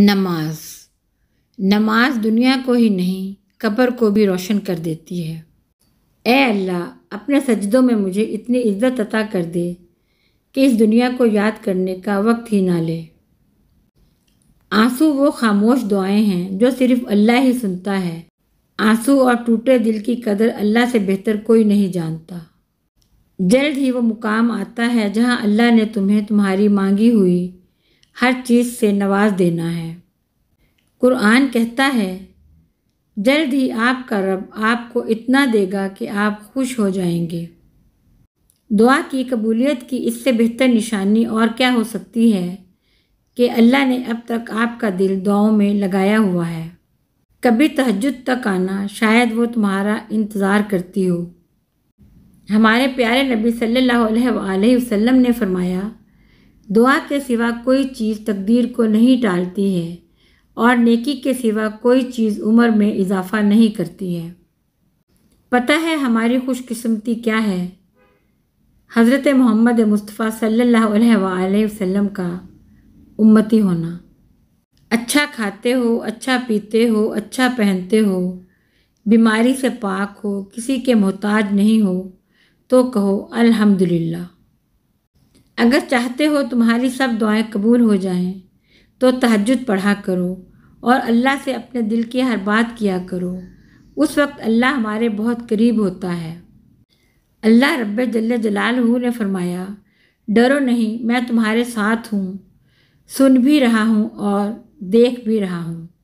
नमाज नमाज दुनिया को ही नहीं कब्र को भी रोशन कर देती है ए अल्लाह अपने सजदों में मुझे इतनी इज्जत अता कर दे कि इस दुनिया को याद करने का वक्त ही ना ले आंसू वो खामोश दुआएं हैं जो सिर्फ अल्लाह ही सुनता है आंसू और टूटे दिल की कदर अल्लाह से बेहतर कोई नहीं जानता जल्द ही वो मुकाम आता है जहाँ अल्लाह ने तुम्हें तुम्हारी मांगी हुई हर चीज़ से नवाज देना है कुरान कहता है जल्द ही आपका रब आपको इतना देगा कि आप खुश हो जाएंगे दुआ की कबूलियत की इससे बेहतर निशानी और क्या हो सकती है कि अल्लाह ने अब तक आपका दिल दुआओं में लगाया हुआ है कभी तहजद तक आना शायद वो तुम्हारा इंतज़ार करती हो हमारे प्यारे नबी सल्लल्लाहु अलैहि वसल्लम ने फरमाया दुआ के सिवा कोई चीज़ तकदीर को नहीं टालती है और नेकी के सिवा कोई चीज़ उम्र में इजाफा नहीं करती है पता है हमारी खुशकिस्मती क्या है हज़रत मोहम्मद मुस्तफ़ा सल्लल्लाहु अलैहि वसल्लम का उम्मती होना अच्छा खाते हो अच्छा पीते हो अच्छा पहनते हो बीमारी से पाक हो किसी के मोहताज नहीं हो तो कहो अल्हम्दुलिल्लाह अगर चाहते हो तुम्हारी सब दुआएं कबूल हो जाएं, तो तहजद पढ़ा करो और अल्लाह से अपने दिल की हर बात किया करो उस वक्त अल्लाह हमारे बहुत करीब होता है अल्लाह रब जल्ल जलालहू ने फरमाया डरो नहीं मैं तुम्हारे साथ हूँ सुन भी रहा हूँ और देख भी रहा हूँ